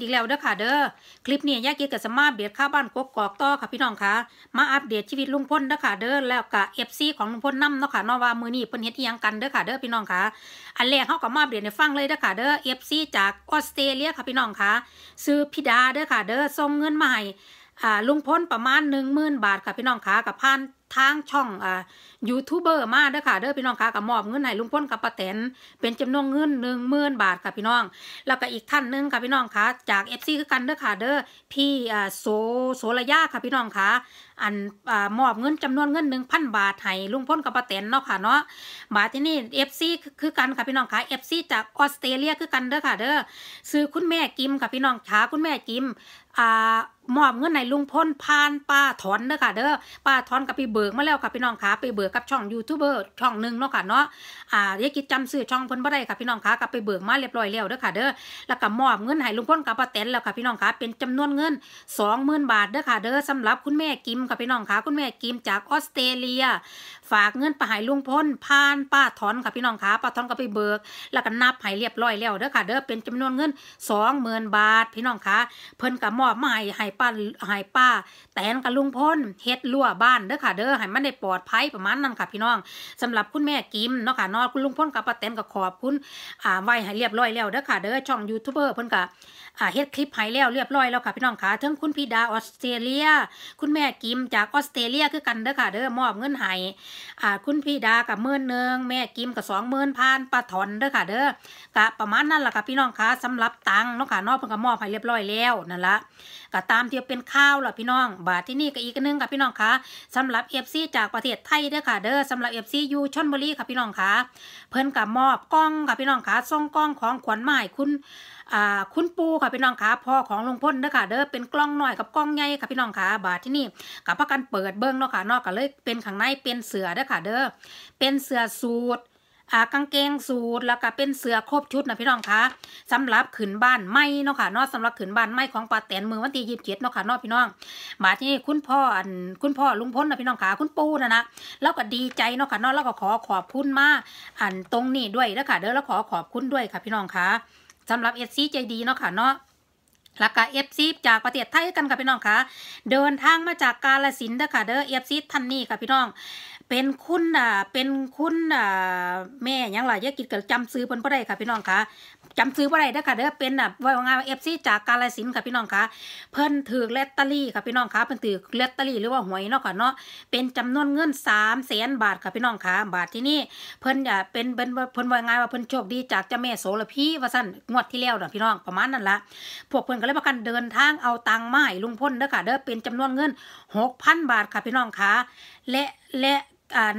อีกแล้วเด้อค่ะเด้อคลิปนี้ยาเกียรติกับสมาเบียดข้าบ้านกกกอกต่อค่ะพี่น้องค่ะมาอัปเดตชีวิตลุงพลเด้อค่ะเด้อแล้วกะเอฟซีของลุงพลน้ำเนาะค่ะนอว่ามือนี่เป็นเฮ็ดยังกันเด้อค่ะเด้อพี่น้องค่ะ อันแรกเขาก็มาอัปเดตในฟังเลยเด้อค่ะเด้อเอฟซีจากออสเตรเลียค่ะพี่น้องค่ะซื้อพิดาเด้อค่ะเด้อส่งเงินมาให้ลุงพลประมาณหนึ่งหมื่นบาทค่ะพี่น้องค่ะกับพันทางช่องอ่ายูทูบเบอร์มาเด้อค่ะเด้อพี่น้องค่ะกับมอบเงินให้ลุงพ้นกับป้าแตนเป็นจำนวนเงินหนึ่งหมื่นบาทค่ะพี่น้องแล้วก็อีกท่านหนึ่งค่ะพี่น้องค่ะ จากเอฟซีคือกันเด้อค่ะเด้อพี่อ่าโสโสระยาค่ะพี่น้องค่ะอันอ่มอบเงินจำนวนเงินหนึ่งพันบาทให้ลุงพ้นกับป้าแตนเนาะค่ะเนาะมาที่นี่เอฟซีคือกันค่ะพี่น้องค่ะเอฟซีจากออสเตรเลียคือกันเด้อค่ะเด้อซื้อคุณแม่กิมค่ะพี่น้องค่ะคุณแม่กิมอ่ามอบเงินให้ลุงพ้นผ่านป้าถอนเด้อค่ะเด้อป้าถอนกับพี่เบิกมาแล้วค่ะพี่น้องคะไปเบิกกับช่องยูทูบเบอร์ช่องหนึ่งเนาะค่ะเนาะ อ่าเายกิจจำซื้อช่องเพิ่นบ่ได้ค่ะพี่น้องคะกับไปเบิกมาเรียบร้อยแล้วเด้อค่ะเด้อ แล้วก็มอบเงินให้ลุงพลกับป้าแตนแล้วค่ะพี่น้องคะเป็นจำนวนเงินสองหมื่นบาทเด้อค่ะเด้อสำหรับคุณแม่กิมค่ะ พี่น้องคะคุณแม่กิมจากออสเตรเลีย ฝากเงินไปให้ลุงพลผ่านป้าถอนค่ะพี่น้องคะป้าถอนก็ไปเบิกแล้วก็นับให้เรียบร้อยแล้วเด้อค่ะเด้อเป็นจำนวนเงินสองหมื่นบาท พี่น้องคะเพิ่นก็มอบมาให้ให้ป้าให้ป้า แตนกับลุงพลเฮ็ดรั่วบ้านเด้อค่ะเด้อให้มันได้ปลอดภัยประมาณนั้นค่ะ พี่น้องสำหรับคุณแม่กิมเนาะค่ะนอคุณลุงพ่นกับป้าเต็มกับขอบคุณอ่าไว้ให้เรียบร้อยแล้วเด้อค่ะเด้อช่องยูทูบเบอร์เพิ่นกับอ่าเฮ็ดคลิปให้แล้วเรียบร้อยแล้วค่ะพี่น้องค่ะทั้งคุณพี่ดาออสเตรเลีย คุณแม่กิมจากออสเตรเลียคือกันเด้อค่ะเด้อมอบเงินให้อ่าคุณพี่ดากับเมื่นหนึ่งแม่กิมกับสองเมื่นพันปะถอนเด้อค่ะเด้อกะประมาณนั้นแหละค่ะพี่น้องค่ะ สำหรับตังเนาะค่ะนอกเพิ่นก็มอบให้เรียบร้อยแล้วนั่นละก็ตามที่เป็นข้าวลระพี่น้องบาทที่นี่ก็อีกนึงค่ะพี่น้องค่ะสำหรับอเอฟซีจากประเทศไทยเด้อค่ะเด้อสำหรับเอฟซียูชนบุรีค่ะพี่น้องค่ะเพิ่นกับมอบกล้องค่ะพี่น้องค่ะส่งกล้องของขวัญใหม่คุณคุณปูค่ะพี่น้องค่ะพ่อของลุงพ่นเด้อค่ะเด้อเป็นกล้องหน่อยกับกล้องใหญ่ค่ะพี่น้องค่ะบาทที่นี่กับพักกันเปิดเบิ้งเนาะค่ะนอกก็เลยเป็นข้างในเป็นเสือเด้อค่ะเด้อเป็นเสือสูตรอากางเกงสูทแล้วก็เป็นเสื้อครบชุดนะพี่น้องคะสำหรับขืนบ้านไม่เนาะค่ะนอกสำหรับขืนบ้านไม่ของป้าแตนมือวันที่ยีิบเจ็ดเนาะค่ะนอกพี่น้องมาที่นี่คุณพ่ออันคุณพ่อลุงพ้นนะพี่น้องคะคุณปู่นะนะแล้วก็ดีใจเนาะค่ะนอกแล้วก็ขอขอบคุณมาอันตรงนี้ด้วยแล้วค่ะเด้อแล้วขอขอบคุณด้วยค่ะ พี่น้องคะสำหรับเอซีใจดีเนาะค่ะเนาะแล้วก็เอฟซีจากประเทศไทยกันค่ะพี่น้องค่ะเดินทางมาจากกาลสินเด้อค่ะเด้อเอฟซีท่านนี้ค่ะพี่น้องเป็นคุณอ่าเป็นคุณอ่าแม่ยังไ่ะยากิเกดจำซื้อเพิ่นบ่ได้ค่ะพี่น้องคะจำซื้อพ่ได้ได้ค่ะเด้อเป็นอ่ะวางานเอฟซีจากกาลสินค่ะพี่น้องคะเพิ่นถือเลตเตอรี่ค่ะพี่น้องคะเพิ่นถือเลตเตอรี่หรือว่าหวยเนาะค่ะเนาะเป็นจำนวนเงินสามแสนบาทค่ะพี่น้องคะบาทที่นี่เพิ่นอ่าเป็นเพิ่นเพิ่นวางานว่าเพิ่นโชคดีจากเจ้าแม่โสระพีว่าสั้นงวดที่แล้วเนาะพี่น้องประมาณนั้นละพวกเพิ่นก็เลยประกันเดินทางเอาตังค์มาให้ลุงพนเด้อค่ะเด้อเป็นจำนวนเงินกพันบาทค่ะพี่น้องคะและและ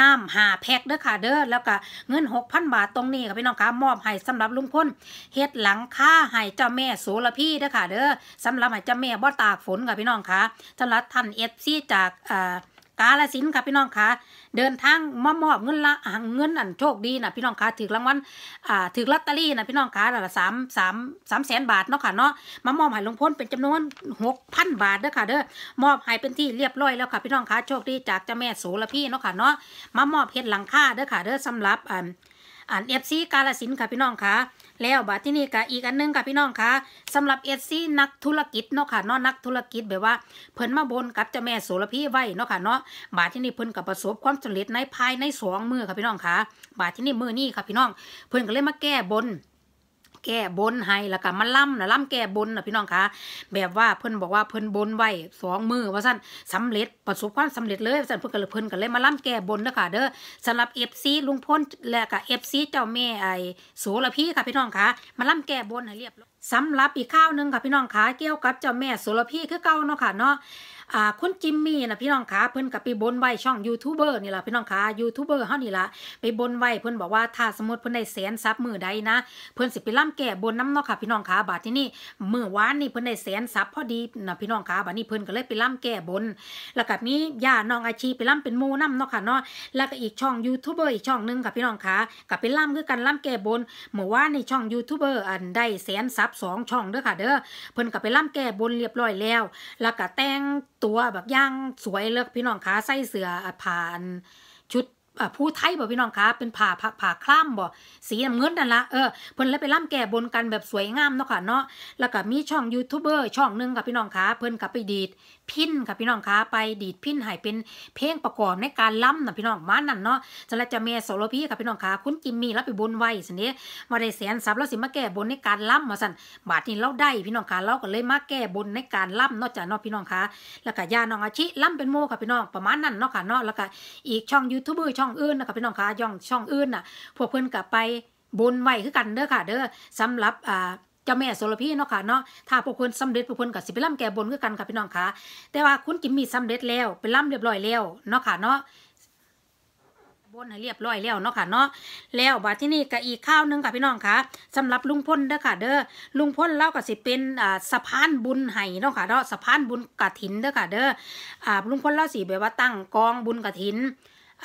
น้ำหาแพ็กเด้อค่ะเด้อแล้วก็เงินหกพันบาทตรงนี้ค่ะพี่น้องคะมอบ ให้สำหรับลุงพ้นเฮ็ดหลังค่าให้เจ้าแม่โสระพี่เด้อค่ะเด้อสำหรับ ให้เจ้าแม่บ่ตาก ฝนค่ะ พี่น้องคะสำหรับท่านเอฟซีจากอ่ากาลสินค่ะพี่น้องคะเดินทางมมอบเงินละเงินอันโชคดีนะพี่น้องคะถือรางวัลอ่าถือลอตเตอรี่นะพี่น้องคะละสามสามสามแสนบาทเนาะค่ะเนาะมามอบให้หลวงพ่นเป็นจำนวนหกพันบาทเด้อค่ะเด้อมอบให้เป็นที่เรียบร้อยแล้วค่ะพี่น้องคะโชคดีจากเจ้าแม่โสระพี่เนาะค่ะเนาะมามอบเพชรหลังค่าเด้อค่ะเด้อสำหรับอ่าอ่านเอฟซีกาลสินค่ะพี่น้องคะแล้ว บาทที่นี่ก็อีกอันนึงค่ะพี่น้องคะสำหรับเอซี่นักธุรกิจเนาะค่ะเนาะนักธุรกิจแบบว่าเพิ่นมาบนกับเจ้าแม่โสระพีไว้เนาะค่ะเนาะบาทที่นี่เพิ่นกับประสบความสำเร็จในภายในสองมือค่ะพี่น้องคะบาทที่นี่มือนี่ค่ะพี่น้องเพิ่นก็เลยมาแก้บนแก้บนให้แล้วก็มาล่ำนะล่ำแก้บนนะพี่น้องคะแบบว่าเพิ่นบอกว่าเพิ่นบนไว้สองมือว่าสั้นสำเร็จประสบความสำเร็จเลยสั้นเพิ่นก็เลยเพิ่นก็เลยมาล่ำแก้บนนะคะเด้อสำหรับเอฟซีลุงพ้นและก็เอฟซีเจ้าแม่ไอโสระพี่ค่ะพี่น้องคะมาล่ำแก้บนให้เรียบสำหรับอีกข้าวหนึ่งค่ะพี่น้องคะเกี่ยวกับเจ้าแม่โสระพี่คือเก่าเนาะค่ะเนาะ่าคุณจิมมี่นะพี่น้องคะเพิ่นกับไปบนไว้ช่องยูทูบเบอร์นี่แหละพี่น้องคะยูทูบเบอร์เฮานี่ละไปบนไว้เพิ่นบอกว่าถ้าสมมติเพิ่นได้แสนซับมือใดนะ เพิ่นสิไปล่ำแก่บนน้ำเนาะค่ะพี่น้องคะบาทที่นี่มือวานนี่เพิ่นได้แสนซับพอดีนะพี่น้องคะบาทนี้เพิ่นก็เลยไปล่ำแก่บนแล้วกับนี้ย่าน้องอาชีไปล่ำเป็นโมน้ำเนาะค่ะเนาะแล้วก็อีกช่องยูทูบเบอร์อีกช่องนึงค่ะพี่น้องคะกับไปล่ำคือกันล่ำแก่บนเมื่อวานในช่องยูทูบเบอร์อันได้แสนซับสองช่องเด้อค่ะเด้อเพิ่นกบไปล่ำแก่บนเรียบร้อยแล้ว แล้วก็แต่งตัวแบบย่างสวยเลือกพี่น้องคะใส่เสืออัดผ่านผู้ไทยบอกพี่น้องคะเป็นผ่าผ่าผ่าคล้ำบกสีน้ำเงินนั่นละเออเพิ่นเลยไปล่ำแก่บนกันแบบสวยงามเนาะค่ะเนาะแล้วก็มีช่องยูทูบเบอร์ช่องหนึ่งค่ะพี่น้องคะเพิ่นกับไปดีดพินค่ะพี่น้องคะไปดีดพินหายเป็นเพลงประกอบในการล่ำนะพี่น้องมานั่นเนาะจะละจะเมสโลพี่ค่ะพี่น้องคะคุณจิมมี่แล้วไปบนไว้สินี้มาได้แสนสับแล้วสิมาแก่บนในการล่ำมาสั่นบาทนี้เราได้พี่น้องคะเราก็เลยมาแก่บนในการล่ำนอกจากนอะพี่น้องคะแล้วก็ยาน้องอาชิล่ำเป็นโมค่ะพี่น้องประมาณนั่นเนาะค่ะเนาะแล้วก็อีกช่องยูทูบเบอร์ช่องอื่นนะคะพี่น้องคะย่องช่องอื่นน่ะ พวกเพื่อนกับไปบุญไหว้คือกันเด้อค่ะ เด้อสำหรับอ่าเจ้าแม่โซลพีเนาะค่ะเนาะถ้าพวกคุณ่สำเร็จพวกคุณนกับสิไปล่ำแก่บนคือกันค่ะพี่น้องคะแต่ว่าคุณกิมมี่สำเร็จแล้ว ไปล่ำเรียบร้อยแล้วเนาะค่ะเนาะบนให้เรียบร้อยแล้วเนาะค่ะเนาะแล้วบาที่นี่ก็อีกข้าวนึงค่ะพี่น้องค่ะ สำหรับลุงพ่นเด้อค่ะ เด้อลุงพ่นเล่ากับสิ เป็นอ่าสะพานบุญไห้เนาะค่ะเนาะสะพานบุญกระถินเด้อค่ะ เด้ออ่าลุงพ่นเล่าสิแบบว่าตั้งกองบุญกระถิน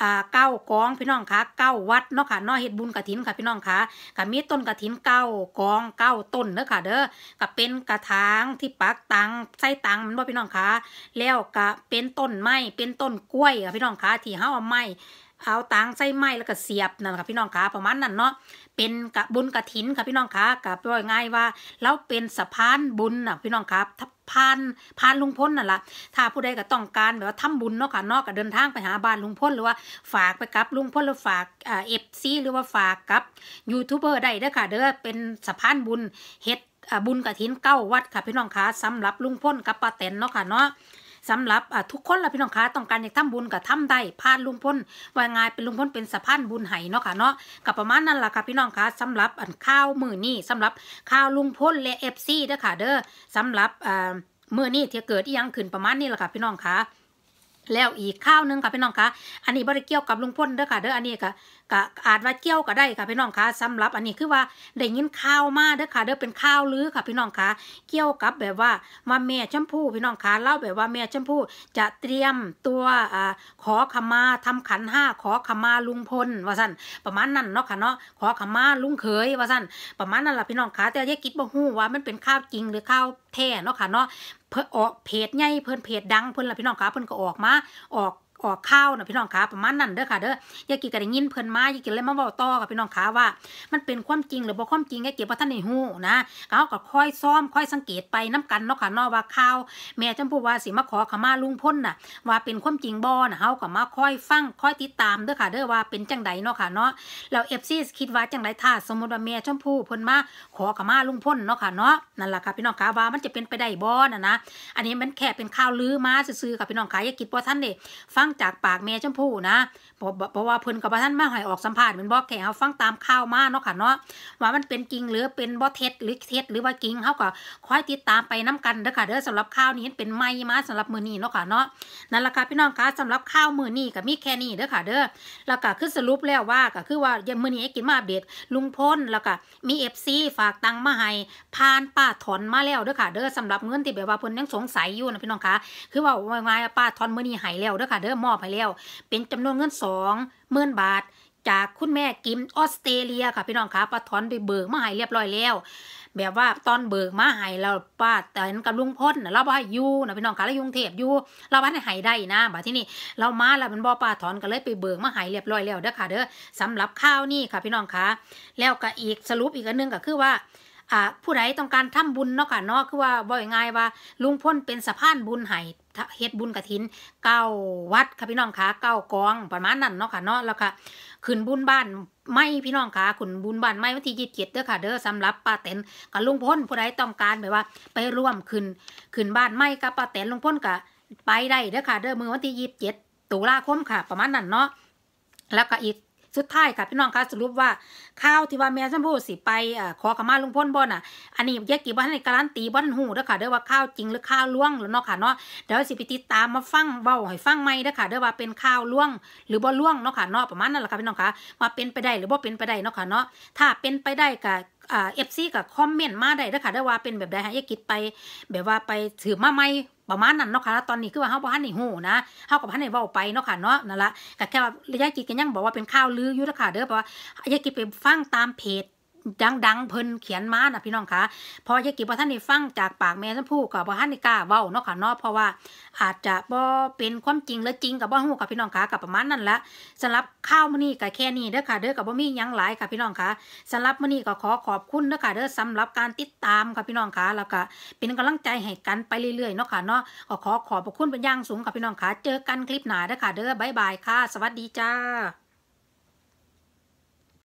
อ่า เก้ากองพี่น้องคะเก้าวัดเนาะค่ะนอเฮ็ดบุญกระถินค่ะพี่น้องคะกับมีต้นกระถินเก้ากองเก้าต้นเนาะค่ะ เด้อกับเป็นกระถางที่ปักตังใส่ตังมันบ่พี่น้องคะแล้วกับเป็นต้นไม้เป็นต้นกล้วยค่ะพี่น้องคะที่เฮาเอาไม้เอาตังใส่ไม้แล้วก็เสียบนั่นค่ะพี่น้องคะประมาณนั้นเนาะเป็นกับุญกระถินค่ะพี่น้องคะกับร่อยง่ายว่า เราเป็นสะพานบุญนะพี่น้องครับ่านผ่านลุงพ้นนั่นละถ้าผู้ใดก็ต้องการแบบว่าทำบุญเนาะค่ะนอกก็เดินทางไปหาบ้านลุงพ้นหรือว่าฝากไปกับลุงพ้นหรือฝากเอฟซีหรือว่าฝากกับยูทูบเบอร์ได้เด้อค่ะเด้อเป็นสะพานบุญเฮ็ดบุญกระถินเก้าวัดค่ะพี่น้องคะสำหรับลุงพ้นกับป้าแตนเนาะค่ะเนาะสำหรับทุกคนละพี่น้องคะต้องการอยากทำบุญกับทำได้พานลุงพ้นวายงายเป็นลุงพ้นเป็นสะพานบุญไห้เนาะค่ะเนาะกับประมาณนั้นละค่ะพี่น้องคะสำหรับอันข้าวมือนี่สำหรับข้าวลุงพ้นและเอฟซีเด้อค่ะเด้อสำหรับมือนี่ที่เกิดยังขึ้นประมาณนี้ละค่ะพี่น้องคะแล้วอีกข้าวนึงค่ะพี่น้องคะอันนี้บริเกี่ยวกับลุงพ้นเด้อค่ะเด้ออันนี้ค่ะก็อาจว่าเกี่ยวก็ได้ค่ะพี่น้องคะสำหรับอันนี้คือว่าได้ยินข่าวมาเด้อค่ะเด้อเป็นข่าวลือค่ะพี่น้องคะเกี่ยวกับแบบว่ามาแม่ชมพู่พี่น้องคะเล่าแบบว่าแม่ชมพู่จะเตรียมตัวอขอขมาทำขันห้าขอขมาลุงพลว่าสั้นประมาณนั้นเนาะค่ะเนาะขอขมาลุงเขยว่าสั้นประมาณนั้นแหละพี่น้องคะแต่ยายกิดบ่หู้ว่ามันเป็นข่าวจริงหรือข่าวแท้เนาะค่ะเนาะเพื่อออกเพจใหญ่เพื่อนเพจดังเพื่อนละพี่น้องคะเพื่อนก็ออกมาออกออกข้าวนะพี่น้องขาประมาณนั้นเด้อค่ะเด้อยากกินกรได้ยินเพิ่นมายากกินเลยมาบอกต่อกับพี่น้องขาว่ามันเป็น ความจริงหรือบ่ความจริงยายกิบ่ท่านไนหูนะเขาก็ค่อยซ้อมค่อยสังเกตไปน้ากันเนาะค่ะเนาะว่าข้าวแม่จำพูว่าสิมาขอขมาลุงพ้นน่ะว่าเป็นความจริงบ่นะเขาก็มาค่อยฟังค่อยติดตามเด้อค่ะเด้อว่าเป็นจังไดเนาะค่ะเนาะแล้วซีคิดว่าจังไดถ้าสมมติว่าแม่จำพูเพิ่นมาขอขมาลุงพ้นเนาะค่ะเนาะนั่นแหละค่ะ พี่น้องขาว่ามันจะเป็นไปได้บ่นะนะอันนี้มันแค่เป็นข่าวลือมาซื่อๆกับพี่น้องขายากกิบ่ท่านี่ยฟังังจากปากแม่ชมพู่นะเพราะว่าเพิ่นกับท่านมาหอยออกสัมภาษณ์เป็นบอกแข่เขาฟังตามข่าวมาเนาะค่ะเนาะว่ามันเป็นจริงหรือเป็นบอเท็ดหรือเท็ดหรือว่าจริงเขาก็คอยติดตามไปน้ากันเด้อค่ะ เด้อสำหรับข่าวนี้เป็นไม่มาสำหรับมือนี้เนาะค่ะเนาะนั่นแหละค่ะพี่น้องคะสำหรับข้าวมือนี้กับมีแค่นี้เด้อค่ะ เด้อแล้วก็คือสรุปแล้วว่าก็คือว่ายังมือนี้กินมาเบ็ดลุงพลแล้วก็มีเอฟซีฝากตังมาให้ผ่านป้าถอนมาแล้วเด้อค่ะ เด้อสำหรับเงินที่แบบว่าเพิ่นยังสงสัยอยู่นะพี่น้องคะคือว่าง่าป้าถอนมือนี้หายแล้วเด้อค่ะเมอบให้แล้ว เป็นจำนวนเงินสองหมื่นบาท จากคุณแม่กิมออสเตรเลียค่ะ พี่ น้องคะป้าทอนไปเบิกมาให้เรียบร้อยแล้ว แบบว่าตอนเบิกมาให้เราป้าแต่นกับลุงพจนเราบ่ให้ยูนะพี่น้องคะแล้วยุงเทพยูเราบ้านให้ได้นะบัดที่นี่เรามาแล้วเป็นบอป้าถอนก็เลยไปเบิกมาให้เรียบร้อยแล้วเด้อค่ะเด้อสำหรับข้าวนี่ค่ะ พี่น้องคะ แล้วก็อีกสรุปอีกอันนึงก็คือว่าอ่าผู้ใดต้องการทำบุญเนาะค่ะเนาะคือว่าบ่อยง่ายว่าลุงพ่นเป็นสะพานบุญไห้เฮ็ดบุญกระถินเก้าวัดค่ะ พี่น้องคาะเก้ากองประมาณนั้นเนาะค่ะเนาะแล้วค่ะขึ้นบุญบ้านไม่พี่น้องคาะขุนบุญบ้านไม่วันที่ยี่สิบเจ็ดเด้อค่ะเด้อสำหรับป้าแตนกับลุงพ่นผู้ใดต้องการแบบว่า ไปร่วมขึ้นขึ้นบ้านไม่กับป้าแตนลุงพ่นกับไปได้เด้อค่ะ เด้อมือวันที่ยี่สิบเจ็ดตุลาคมค่ะ ประมาณนั้นเนาะแล้วก็อีกุดท้ายค่ะพี่น้องคะสรุปว่าข้าวที่ว่าแม่ชมพู่สิ ไปขอขมาลุงพ่นบ่นอ่ะ อันนี้ยยกี่บ้านในการันตีบ้านหูเด้อค่ะเด้อว่าข้าว จริงหรือข้าวล่วงหรือเนาะค่ะ เนาะเดี๋ยวสิไปติดตามมาฟังเบาให้ฟังไหมเด้อค่ะเด้อว่าเป็นข้าวล่วง หรือบ่ล่วง เนาะค่ะเนาะประมาณนั้นแหละค่ะพี่น้องคะว่าเป็นไปได้หรือบ่เป็นไปได้เนาะค่ะเนาะถ้าเป็นไปได้ก็เอฟซีกับคอมเมนต์มาได้เด้อค่ะได้ว่าเป็นแบบใดใหยยกิดไป แบบว่าไปถือมาไมประมาณนั้นเนาะค่ะตอนนี้คือว่าเฮาบ่ทันได้ฮู้นะเฮากับทันได้เว้าไปเนาะค่ะเนาะนั่นละก็แค่ว่ายายกิจก็ยังบอกว่าเป็นข่าวลืออยู่เดค่ะเด้อเพราะว่ายายกิจไปฟังตามเพจดังๆเพิ่นเขียนมานะพี่น้องคะพอยายกิบพราท่านได้ฟังจากปากแม่ท่านผู้กับพระท่านได้กล้าเว้าเนาะค่ะเนาะเพราะว่าอาจจะบ่เป็นความจริงและจริงกับบ่ฮู้กับพี่น้องคะกับประมาณนั้นละสำหรับข้าวมื้อนี้ก็แค่นี้เด้อค่ะเด้อกับบ่มีหยังหลายค่ะพี่น้องคะสำหรับมื้อนี้ก็ขอขอบคุณเด้อค่ะเด้อสำหรับการติดตามค่ะพี่น้องคะแล้วก็เป็นกำลังใจให้กันไปเรื่อยๆเนาะค่ะเนาะก็ขอขอบคุณเป็นอย่างสูงค่ะพี่น้องคะเจอกันคลิปหน้าเด้อค่ะ เด้อบ๊ายบายค่ะ สวัสดีจ้า